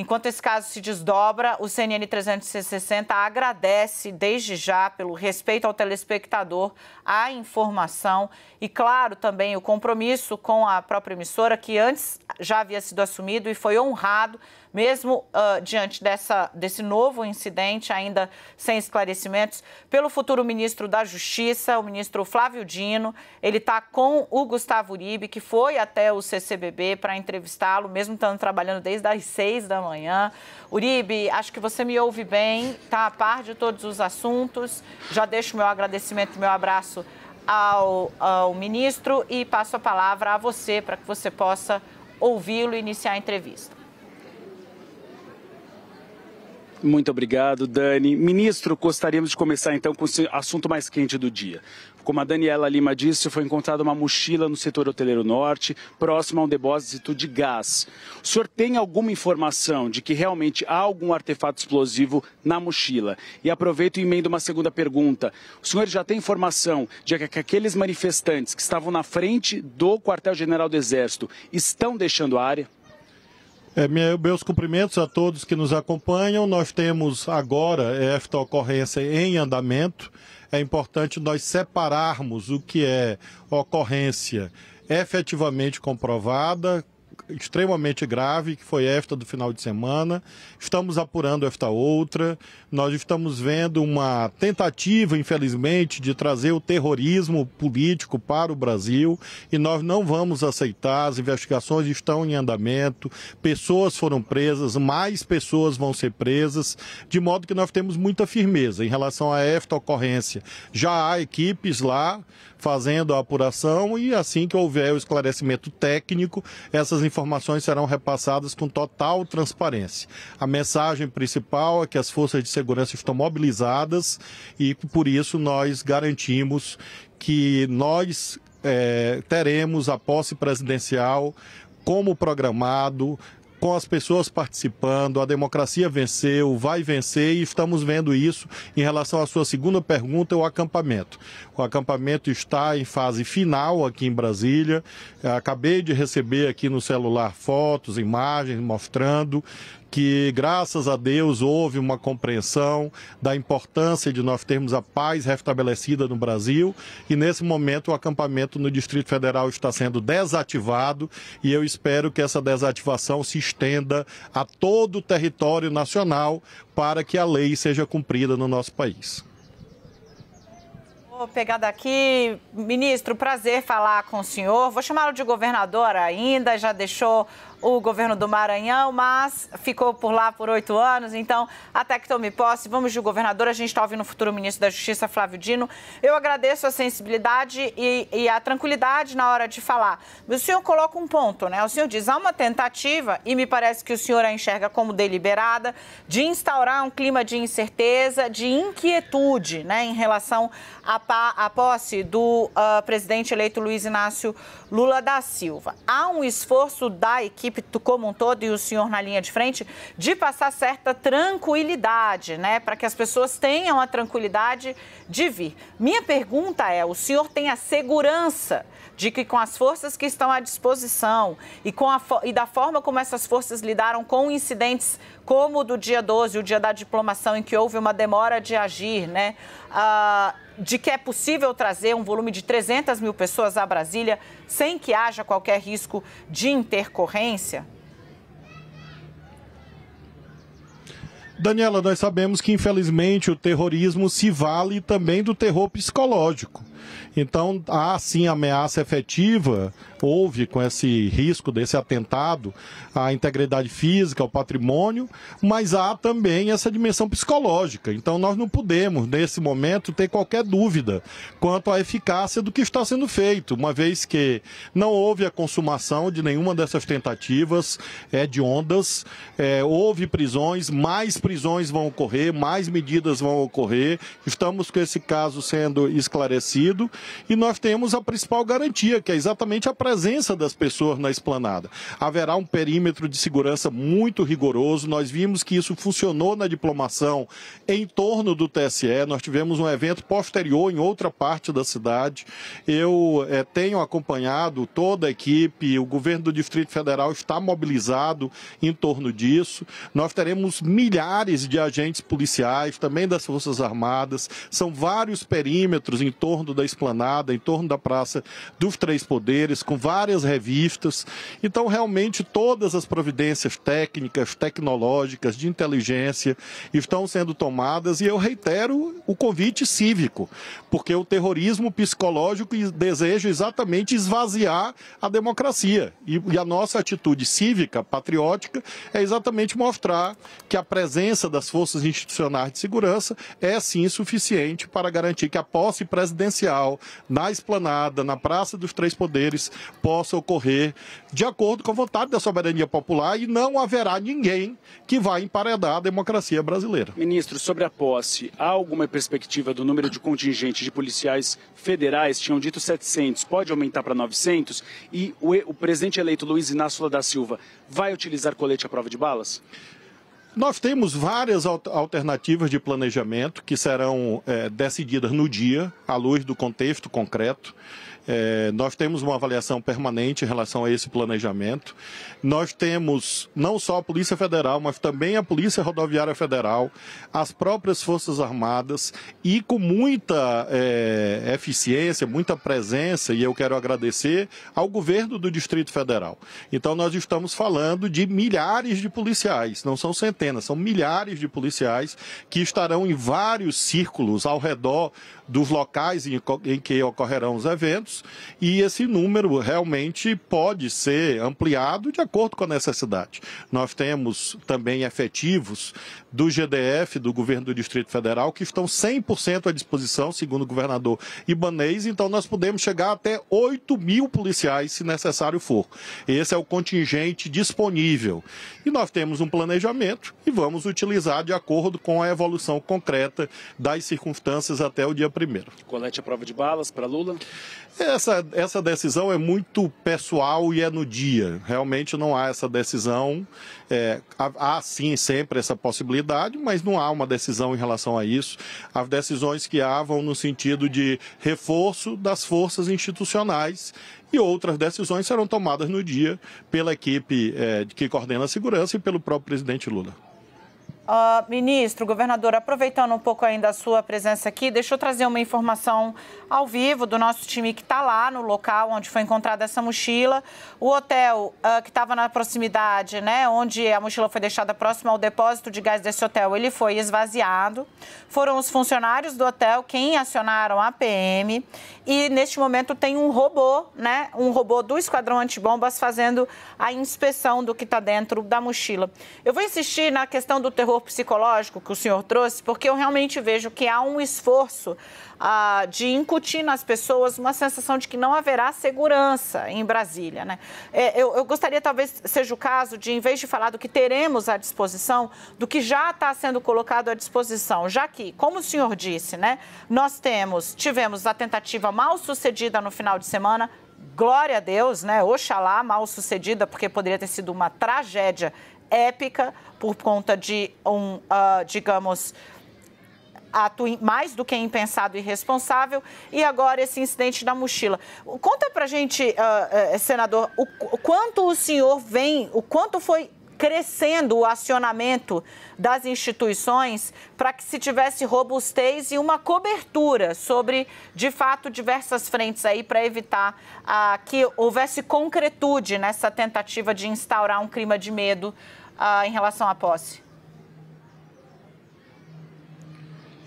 Enquanto esse caso se desdobra, o CNN 360 agradece desde já pelo respeito ao telespectador, à informação e, claro, também o compromisso com a própria emissora, que antes já havia sido assumido e foi honrado mesmo uh, diante dessa, desse novo incidente, ainda sem esclarecimentos, pelo futuro ministro da Justiça, o ministro Flávio Dino. Ele está com o Gustavo Uribe, que foi até o CCBB para entrevistá-lo, mesmo estando trabalhando desde as seis da manhã. Uribe, acho que você me ouve bem, está a par de todos os assuntos. Já deixo meu agradecimento, e meu abraço ao, ao, ministro e passo a palavra a você para que você possa ouvi-lo e iniciar a entrevista. Muito obrigado, Dani. Ministro, gostaríamos de começar então com o assunto mais quente do dia. Como a Daniela Lima disse, foi encontrada uma mochila no setor hoteleiro norte, próxima a um depósito de gás. O senhor tem alguma informação de que realmente há algum artefato explosivo na mochila? E aproveito e emendo uma segunda pergunta. O senhor já tem informação de que aqueles manifestantes que estavam na frente do quartel-general do Exército estão deixando a área? É, meus cumprimentos a todos que nos acompanham. Nós temos agora é, esta ocorrência em andamento. É importante nós separarmos o que é ocorrência efetivamente comprovada, extremamente grave, que foi esta do final de semana. Estamos apurando esta outra. Nós estamos vendo uma tentativa, infelizmente, de trazer o terrorismo político para o Brasil e nós não vamos aceitar. As investigações estão em andamento, pessoas foram presas, mais pessoas vão ser presas, de modo que nós temos muita firmeza em relação a esta ocorrência. Já há equipes lá fazendo a apuração e assim que houver o esclarecimento técnico, essas informações serão repassadas com total transparência. A mensagem principal é que as forças de segurança estão mobilizadas e por isso nós garantimos que nós é, teremos a posse presidencial como programado, com as pessoas participando, a democracia venceu, vai vencer e estamos vendo isso em relação à sua segunda pergunta, o acampamento. O acampamento está em fase final aqui em Brasília. Acabei de receber aqui no celular fotos, imagens mostrando que graças a Deus houve uma compreensão da importância de nós termos a paz restabelecida no Brasil e nesse momento o acampamento no Distrito Federal está sendo desativado e eu espero que essa desativação se estenda a todo o território nacional para que a lei seja cumprida no nosso país. Vou pegar daqui. Ministro, prazer falar com o senhor. Vou chamá-lo de governador ainda, já deixou o governo do Maranhão, mas ficou por lá por oito anos. Então, até que tome posse, vamos de governador. A gente está ouvindo o futuro ministro da Justiça, Flávio Dino. Eu agradeço a sensibilidade e, e, a tranquilidade na hora de falar. O senhor coloca um ponto, né? O senhor diz há uma tentativa, e me parece que o senhor a enxerga como deliberada, de instaurar um clima de incerteza, de inquietude, né, em relação à, à posse do uh, presidente eleito Luiz Inácio Lula da Silva. Há um esforço da equipe equipe como um todo e o senhor na linha de frente, de passar certa tranquilidade, né? Para que as pessoas tenham a tranquilidade de vir. Minha pergunta é: o senhor tem a segurança de que com as forças que estão à disposição e, com a, e da forma como essas forças lidaram com incidentes como o do dia 12, o dia da diplomação, em que houve uma demora de agir, né? Uh, de que é possível trazer um volume de 300 mil pessoas à Brasília sem que haja qualquer risco de intercorrência? Daniela, nós sabemos que infelizmente o terrorismo se vale também do terror psicológico. Então, há sim ameaça efetiva, houve com esse risco desse atentado à integridade física, ao patrimônio, mas há também essa dimensão psicológica. Então, nós não podemos, nesse momento, ter qualquer dúvida quanto à eficácia do que está sendo feito, uma vez que não houve a consumação de nenhuma dessas tentativas é, de ondas, é, houve prisões, mais prisões prisões vão ocorrer, mais medidas vão ocorrer. Estamos com esse caso sendo esclarecido e nós temos a principal garantia, que é exatamente a presença das pessoas na esplanada. Haverá um perímetro de segurança muito rigoroso. Nós vimos que isso funcionou na diplomação em torno do TSE. Nós tivemos um evento posterior em outra parte da cidade. Eu é, tenho acompanhado toda a equipe, o governo do Distrito Federal está mobilizado em torno disso. Nós teremos milhares milhares de agentes policiais, também das Forças Armadas, são vários perímetros em torno da esplanada, em torno da Praça dos Três Poderes, com várias revistas. Então, realmente, todas as providências técnicas, tecnológicas, de inteligência estão sendo tomadas e eu reitero o convite cívico, porque o terrorismo psicológico deseja exatamente esvaziar a democracia. E, e a nossa atitude cívica, patriótica, é exatamente mostrar que a presença presença das forças institucionais de segurança é sim suficiente para garantir que a posse presidencial na esplanada, na Praça dos Três Poderes, possa ocorrer de acordo com a vontade da soberania popular e não haverá ninguém que vá emparedar a democracia brasileira. Ministro, sobre a posse, há alguma perspectiva do número de contingentes de policiais federais? Tinham dito 700, pode aumentar para 900? E o, o presidente eleito Luiz Inácio Lula da Silva vai utilizar colete à prova de balas? Nós temos várias alternativas de planejamento que serão é, decididas no dia, à luz do contexto concreto. É, nós temos uma avaliação permanente em relação a esse planejamento. Nós temos não só a Polícia Federal, mas também a Polícia Rodoviária Federal, as próprias Forças Armadas e com muita é, eficiência, muita presença, e eu quero agradecer ao governo do Distrito Federal. Então, nós estamos falando de milhares de policiais, não são centenas, são milhares de policiais que estarão em vários círculos ao redor dos locais em que ocorrerão os eventos e esse número realmente pode ser ampliado de acordo com a necessidade. Nós temos também efetivos do GDF, do governo do Distrito Federal, que estão 100% à disposição, segundo o governador Ibanez, então nós podemos chegar até 8 mil policiais, se necessário for. Esse é o contingente disponível. E nós temos um planejamento e vamos utilizar de acordo com a evolução concreta das circunstâncias até o dia primeiro. Colete a prova de balas para Lula? É, essa, essa decisão é muito pessoal e é no dia. Realmente não há essa decisão. É, há, sim sempre essa possibilidade, mas não há uma decisão em relação a isso. As decisões que há vão no sentido de reforço das forças institucionais e outras decisões serão tomadas no dia pela equipe é, que coordena a segurança e pelo próprio presidente Lula. Uh, ministro, governador, aproveitando um pouco ainda a sua presença aqui, deixa eu trazer uma informação ao vivo do nosso time que está lá no local onde foi encontrada essa mochila. O hotel uh, que estava na proximidade, né, onde a mochila foi deixada próxima ao depósito de gás desse hotel, ele foi esvaziado. Foram os funcionários do hotel quem acionaram a PM e neste momento tem um robô, né, um robô do esquadrão antibombas fazendo a inspeção do que está dentro da mochila. Eu vou insistir na questão do terror fator psicológico que o senhor trouxe, porque eu realmente vejo que há um esforço ah, de incutir nas pessoas uma sensação de que não haverá segurança em Brasília. Né? É, eu, eu, gostaria, talvez seja o caso, de, em vez de falar do que teremos à disposição, do que já está sendo colocado à disposição, já que, como o senhor disse, né, nós temos, tivemos a tentativa mal sucedida no final de semana, glória a Deus, né? Oxalá mal sucedida, porque poderia ter sido uma tragédia épica por conta de um, uh, digamos, ato mais do que impensado e irresponsável, e agora esse incidente da mochila. Conta pra gente, uh, uh, senador, o, o quanto o senhor vem, o quanto foi crescendo o acionamento das instituições para que se tivesse robustez e uma cobertura sobre, de fato, diversas frentes aí para evitar ah, que houvesse concretude nessa tentativa de instaurar um clima de medo ah, em relação à posse?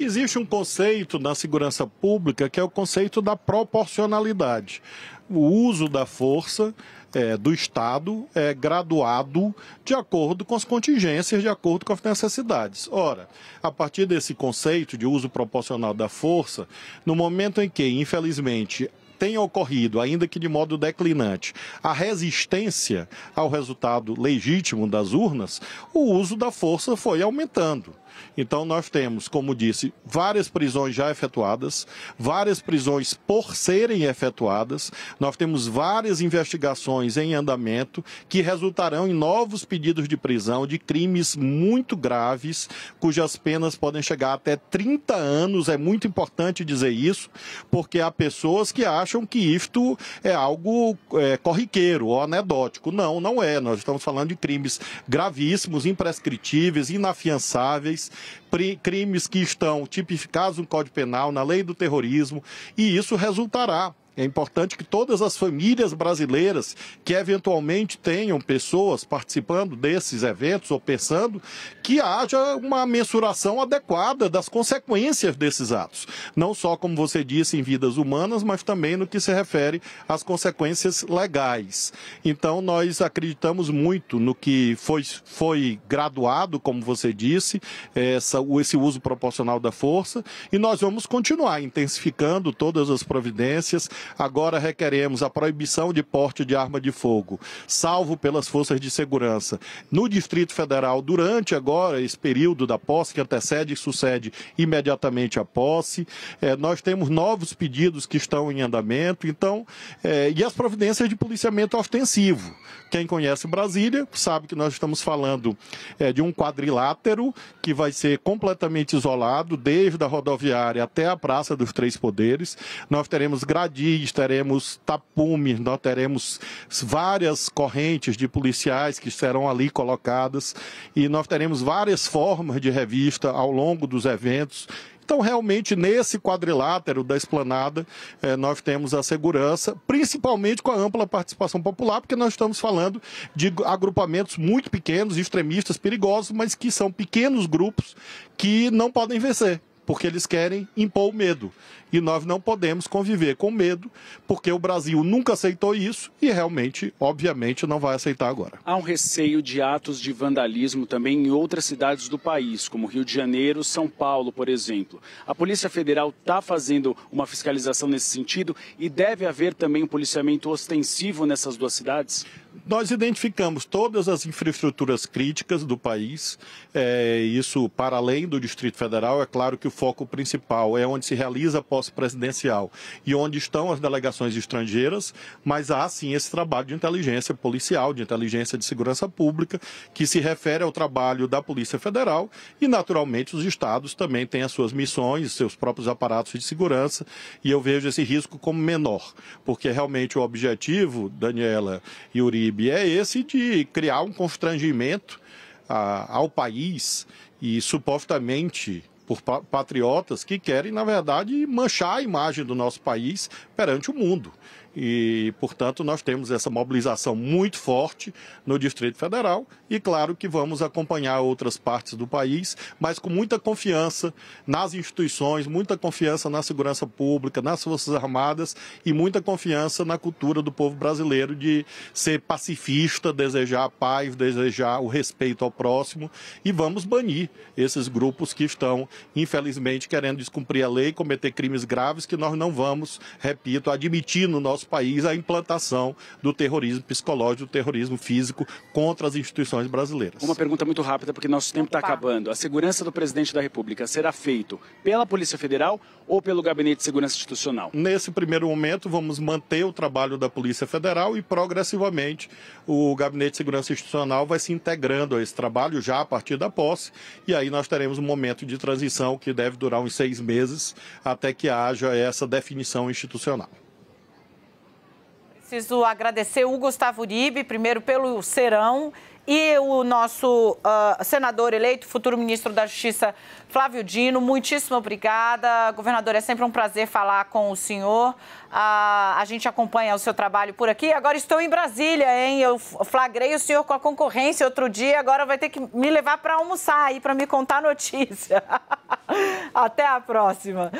Existe um conceito na segurança pública que é o conceito da proporcionalidade. O uso da força é, do Estado é graduado de acordo com as contingências, de acordo com as necessidades. Ora, a partir desse conceito de uso proporcional da força, no momento em que, infelizmente, tenha ocorrido, ainda que de modo declinante, a resistência ao resultado legítimo das urnas, o uso da força foi aumentando. Então, nós temos, como disse, várias prisões já efetuadas, várias prisões por serem efetuadas, nós temos várias investigações em andamento que resultarão em novos pedidos de prisão de crimes muito graves, cujas penas podem chegar até 30 anos. É muito importante dizer isso, porque há pessoas que acham acham que isto é algo é, corriqueiro ou anedótico. Não, não é. Nós estamos falando de crimes gravíssimos, imprescritíveis, inafiançáveis, crimes que estão tipificados no Código Penal, na lei do terrorismo, e isso resultará é importante que todas as famílias brasileiras que eventualmente tenham pessoas participando desses eventos ou pensando que haja uma mensuração adequada das consequências desses atos, não só como você disse em vidas humanas, mas também no que se refere às consequências legais. Então nós acreditamos muito no que foi, foi graduado, como você disse, essa, esse uso proporcional da força e nós vamos continuar intensificando todas as providências agora requeremos a proibição de porte de arma de fogo, salvo pelas forças de segurança. No Distrito Federal, durante agora esse período da posse, que antecede e sucede imediatamente a posse, é, nós temos novos pedidos que estão em andamento, então, é, e as providências de policiamento ostensivo. Quem conhece Brasília sabe que nós estamos falando é, de um quadrilátero que vai ser completamente isolado, desde a rodoviária até a Praça dos Três Poderes. Nós teremos gradinhos teremos tapumes, nós teremos várias correntes de policiais que serão ali colocadas e nós teremos várias formas de revista ao longo dos eventos então, realmente, nesse quadrilátero da esplanada, eh, nós temos a segurança, principalmente com a ampla participação popular, porque nós estamos falando de agrupamentos muito pequenos, extremistas, perigosos, mas que são pequenos grupos que não podem vencer porque eles querem impor o medo. E nós não podemos conviver com medo, porque o Brasil nunca aceitou isso e realmente, obviamente, não vai aceitar agora. Há um receio de atos de vandalismo também em outras cidades do país, como Rio de Janeiro, São Paulo, por exemplo. A Polícia Federal está fazendo uma fiscalização nesse sentido e deve haver também um policiamento ostensivo nessas duas cidades? nós identificamos todas as infraestruturas críticas do país, é, isso para além do Distrito Federal. É claro que o foco principal é onde se realiza a posse presidencial e onde estão as delegações estrangeiras, mas há sim esse trabalho de inteligência policial, de inteligência de segurança pública, que se refere ao trabalho da Polícia Federal e, naturalmente, os estados também têm as suas missões, seus próprios aparatos de segurança, e eu vejo esse risco como menor, porque realmente o objetivo, Daniela e Uribe, é esse de criar um constrangimento ah, ao país e supostamente por patriotas que querem, na verdade, manchar a imagem do nosso país perante o mundo. E, portanto, nós temos essa mobilização muito forte no Distrito Federal e, claro, que vamos acompanhar outras partes do país, mas com muita confiança nas instituições, muita confiança na segurança pública, nas Forças Armadas e muita confiança na cultura do povo brasileiro de ser pacifista, desejar a paz, desejar o respeito ao próximo e vamos banir esses grupos que estão, infelizmente, querendo descumprir a lei, cometer crimes graves que nós não vamos, repito, admitir no nosso nosso país a implantação do terrorismo psicológico, do terrorismo físico contra as instituições brasileiras. Uma pergunta muito rápida, porque nosso tempo está acabando. A segurança do presidente da República será feito pela Polícia Federal ou pelo Gabinete de Segurança Institucional? Nesse primeiro momento, vamos manter o trabalho da Polícia Federal e, progressivamente, o Gabinete de Segurança Institucional vai se integrando a esse trabalho já a partir da posse. E aí nós teremos um momento de transição que deve durar uns seis meses até que haja essa definição institucional preciso agradecer o Gustavo Uribe, primeiro pelo serão, e o nosso uh, senador eleito, futuro ministro da Justiça, Flávio Dino. Muitíssimo obrigada. Governador, é sempre um prazer falar com o senhor. Uh, a gente acompanha o seu trabalho por aqui. Agora estou em Brasília, hein? Eu flagrei o senhor com a concorrência outro dia, agora vai ter que me levar para almoçar aí para me contar notícia. Até a próxima.